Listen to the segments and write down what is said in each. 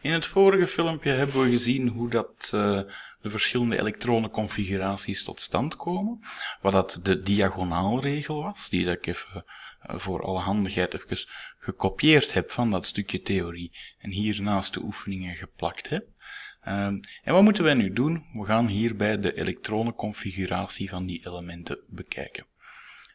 In het vorige filmpje hebben we gezien hoe dat uh, de verschillende elektronenconfiguraties tot stand komen. Wat dat de diagonaalregel was, die dat ik even eh, voor alle handigheid even gekopieerd heb van dat stukje theorie. En hiernaast de oefeningen geplakt heb. Ehm, en wat moeten wij nu doen? We gaan hierbij de elektronenconfiguratie van die elementen bekijken.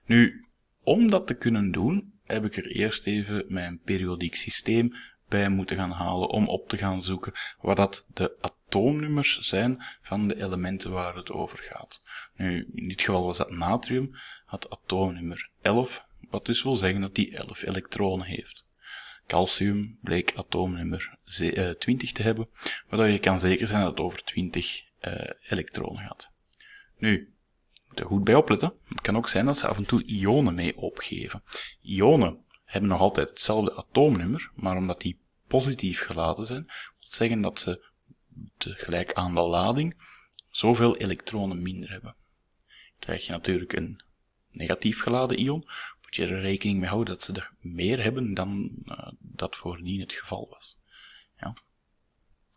Nu, om dat te kunnen doen, heb ik er eerst even mijn periodiek systeem bij moeten gaan halen om op te gaan zoeken wat dat de atoomnummers zijn van de elementen waar het over gaat. Nu, in dit geval was dat natrium, had atoomnummer 11, wat dus wil zeggen dat die 11 elektronen heeft. Calcium bleek atoomnummer 20 eh, te hebben, waardoor je kan zeker zijn dat het over 20 eh, elektronen gaat. Nu, moet er goed bij opletten. Het kan ook zijn dat ze af en toe ionen mee opgeven. Ionen hebben nog altijd hetzelfde atoomnummer, maar omdat die positief geladen zijn, moet zeggen dat ze tegelijk aan de lading zoveel elektronen minder hebben. Krijg je natuurlijk een negatief geladen ion, moet je er rekening mee houden dat ze er meer hebben dan uh, dat voordien het geval was. Ja.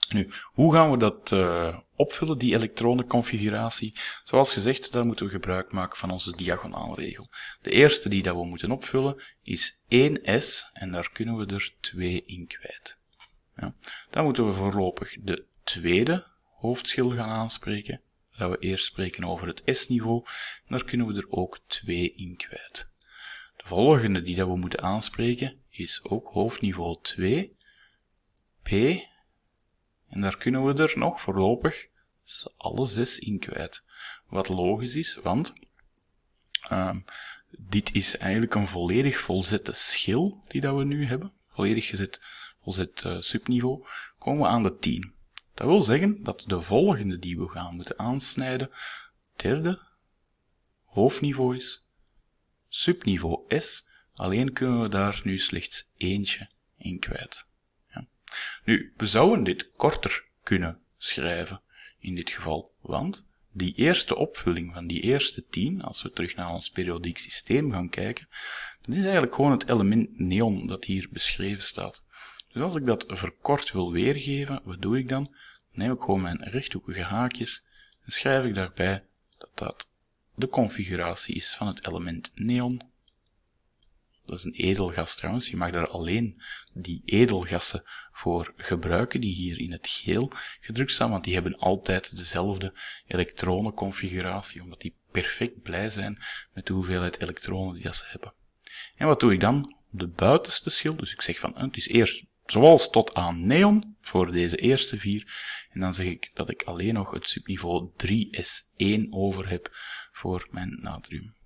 Nu, hoe gaan we dat uh, opvullen, die elektronenconfiguratie? Zoals gezegd, daar moeten we gebruik maken van onze diagonaalregel. De eerste die dat we moeten opvullen is 1s en daar kunnen we er 2 in kwijt. Ja. Dan moeten we voorlopig de tweede hoofdschil gaan aanspreken. Dat we eerst spreken over het S-niveau. Daar kunnen we er ook 2 in kwijt. De volgende die dat we moeten aanspreken is ook hoofdniveau 2. P en daar kunnen we er nog voorlopig alle zes in kwijt. Wat logisch is, want um, dit is eigenlijk een volledig volzette schil die dat we nu hebben. Volledig gezet, volzet eh, subniveau. Komen we aan de 10. Dat wil zeggen dat de volgende die we gaan moeten aansnijden, derde, hoofdniveau is, subniveau S, alleen kunnen we daar nu slechts eentje in kwijt. Nu, we zouden dit korter kunnen schrijven in dit geval, want die eerste opvulling van die eerste 10, als we terug naar ons periodiek systeem gaan kijken, dan is eigenlijk gewoon het element neon dat hier beschreven staat. Dus als ik dat verkort wil weergeven, wat doe ik dan? Dan neem ik gewoon mijn rechthoekige haakjes en schrijf ik daarbij dat dat de configuratie is van het element neon dat is een edelgas trouwens. Je mag daar alleen die edelgassen voor gebruiken, die hier in het geel gedrukt staan, want die hebben altijd dezelfde elektronenconfiguratie, omdat die perfect blij zijn met de hoeveelheid elektronen die ze hebben. En wat doe ik dan? de buitenste schil, dus ik zeg van, eh, het is eerst zoals tot aan neon voor deze eerste vier. En dan zeg ik dat ik alleen nog het subniveau 3S1 over heb voor mijn natrium.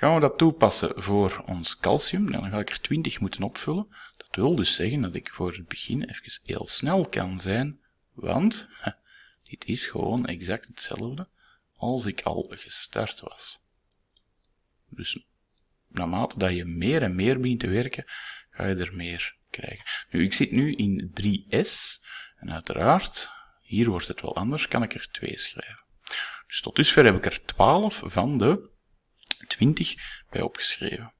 Gaan we dat toepassen voor ons calcium? Nou, dan ga ik er 20 moeten opvullen. Dat wil dus zeggen dat ik voor het begin even heel snel kan zijn, want dit is gewoon exact hetzelfde als ik al gestart was. Dus naarmate dat je meer en meer begint te werken, ga je er meer krijgen. Nu, ik zit nu in 3S, en uiteraard, hier wordt het wel anders, kan ik er 2 schrijven. Dus tot dusver heb ik er 12 van de 20 bij opgeschreven.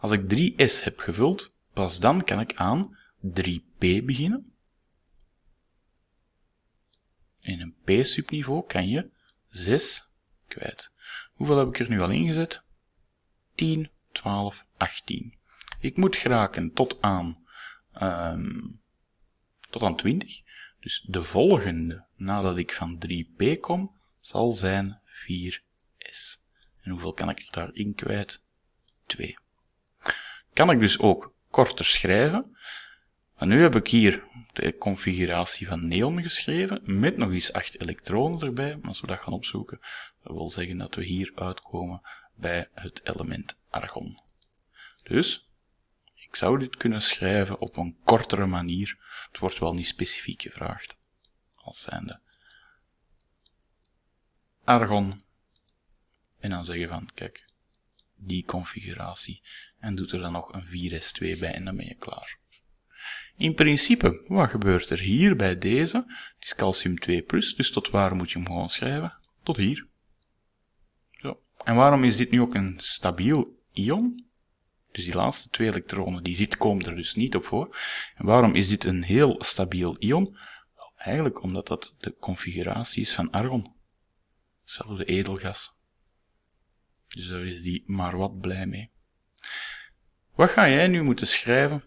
Als ik 3s heb gevuld, pas dan kan ik aan 3p beginnen. In een p-subniveau kan je 6 kwijt. Hoeveel heb ik er nu al ingezet? 10, 12, 18. Ik moet geraken tot aan, um, tot aan 20. Dus de volgende, nadat ik van 3p kom, zal zijn 4s. En hoeveel kan ik er daarin kwijt? 2. Kan ik dus ook korter schrijven. Maar nu heb ik hier de configuratie van neon geschreven, met nog eens 8 elektronen erbij. Als we dat gaan opzoeken, dat wil zeggen dat we hier uitkomen bij het element argon. Dus, ik zou dit kunnen schrijven op een kortere manier. Het wordt wel niet specifiek gevraagd, als zijnde argon en dan zeggen van, kijk, die configuratie. En doet er dan nog een 4S2 bij en dan ben je klaar. In principe, wat gebeurt er hier bij deze? Het is calcium 2+, dus tot waar moet je hem gewoon schrijven? Tot hier. Zo. En waarom is dit nu ook een stabiel ion? Dus die laatste twee elektronen, die zit, komen er dus niet op voor. En waarom is dit een heel stabiel ion? Wel, eigenlijk omdat dat de configuratie is van argon. Hetzelfde edelgas. Dus daar is die maar wat blij mee. Wat ga jij nu moeten schrijven?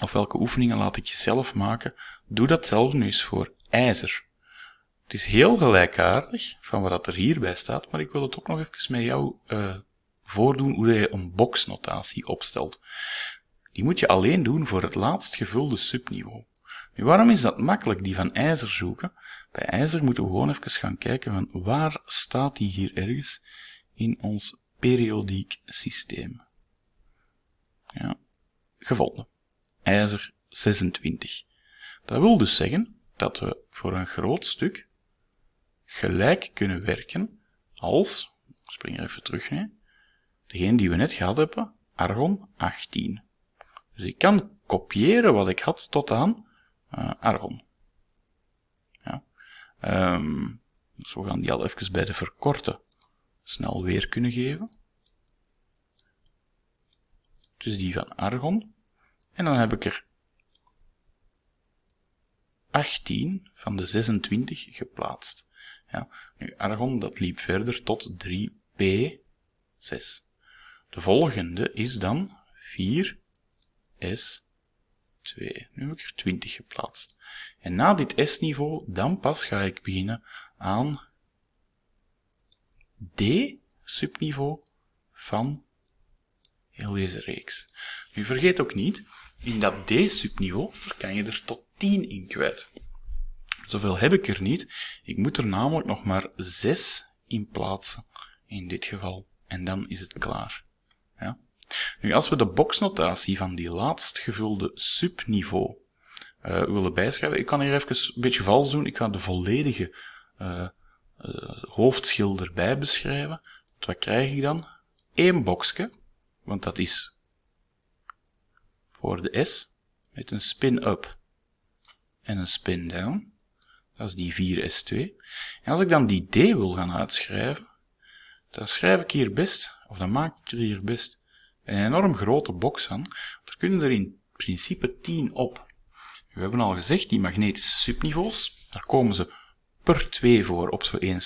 Of welke oefeningen laat ik je zelf maken? Doe dat zelf nu eens voor ijzer. Het is heel gelijkaardig van wat er hierbij staat, maar ik wil het ook nog even met jou eh, voordoen hoe je een boxnotatie opstelt. Die moet je alleen doen voor het laatst gevulde subniveau. Nu, waarom is dat makkelijk, die van ijzer zoeken? Bij ijzer moeten we gewoon even gaan kijken van waar staat die hier ergens? in ons periodiek systeem. Ja, gevonden. IJzer 26. Dat wil dus zeggen dat we voor een groot stuk gelijk kunnen werken als, ik spring er even terug hè, degene die we net gehad hebben, argon 18. Dus ik kan kopiëren wat ik had tot aan eh, argon. Ja. Um, zo gaan die al even bij de verkorten snel weer kunnen geven. Dus die van argon. En dan heb ik er 18 van de 26 geplaatst. Ja, nu, argon dat liep verder tot 3p6. De volgende is dan 4s2. Nu heb ik er 20 geplaatst. En na dit s-niveau, dan pas ga ik beginnen aan D-subniveau van heel deze reeks. Nu vergeet ook niet, in dat D-subniveau kan je er tot 10 in kwijt. Zoveel heb ik er niet. Ik moet er namelijk nog maar 6 in plaatsen, in dit geval. En dan is het klaar. Ja? Nu, als we de boxnotatie van die laatst gevulde subniveau uh, willen bijschrijven, ik kan hier even een beetje vals doen, ik ga de volledige uh, eh, hoofdschilder bij beschrijven. dan wat krijg ik dan? Eén boxje, want dat is voor de S, met een spin-up en een spin-down. Dat is die 4S2. En als ik dan die D wil gaan uitschrijven, dan schrijf ik hier best, of dan maak ik er hier best, een enorm grote box aan. Er kunnen er in principe 10 op. We hebben al gezegd, die magnetische subniveaus, daar komen ze per 2 voor op zo'n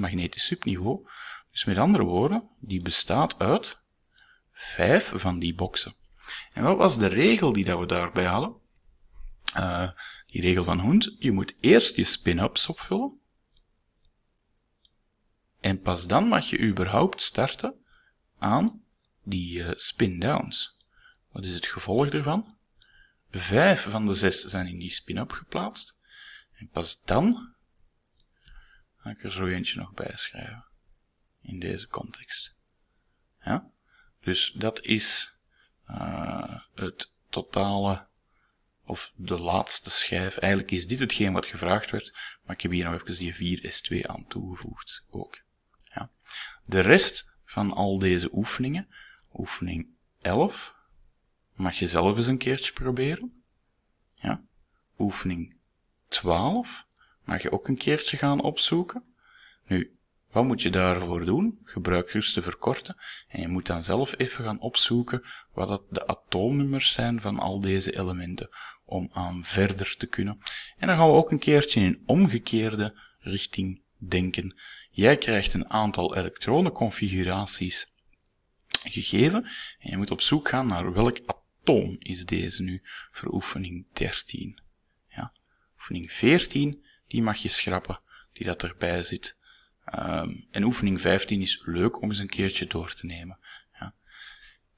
magnetisch subniveau. Dus met andere woorden, die bestaat uit 5 van die boxen. En wat was de regel die dat we daarbij hadden? Eh, die regel van Hund, je moet eerst je spin-ups opvullen. En pas dan mag je überhaupt starten aan die eh, spin-downs. Wat is het gevolg daarvan? Vijf van de zes zijn in die spin-up geplaatst. En pas dan kan ik er zo eentje nog bij schrijven. In deze context. Ja? Dus dat is uh, het totale, of de laatste schijf. Eigenlijk is dit hetgeen wat gevraagd werd, maar ik heb hier nog even die 4S2 aan toegevoegd ook. Ja? De rest van al deze oefeningen, oefening 11, mag je zelf eens een keertje proberen. Ja? Oefening 12, mag je ook een keertje gaan opzoeken. Nu, wat moet je daarvoor doen? Gebruik rusten verkorten en je moet dan zelf even gaan opzoeken wat dat de atoomnummers zijn van al deze elementen om aan verder te kunnen. En dan gaan we ook een keertje in omgekeerde richting denken. Jij krijgt een aantal elektronenconfiguraties gegeven en je moet op zoek gaan naar welk atoom is deze nu voor oefening 13. Ja. Oefening 14 die mag je schrappen, die dat erbij zit. Um, en oefening 15 is leuk om eens een keertje door te nemen. Ja.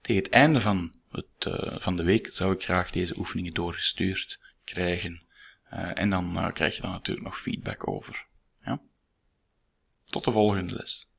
Tegen het einde van, het, eh, van de week zou ik graag deze oefeningen doorgestuurd krijgen. Eh, en dan eh, krijg je daar natuurlijk nog feedback over. Ja? Tot de volgende les.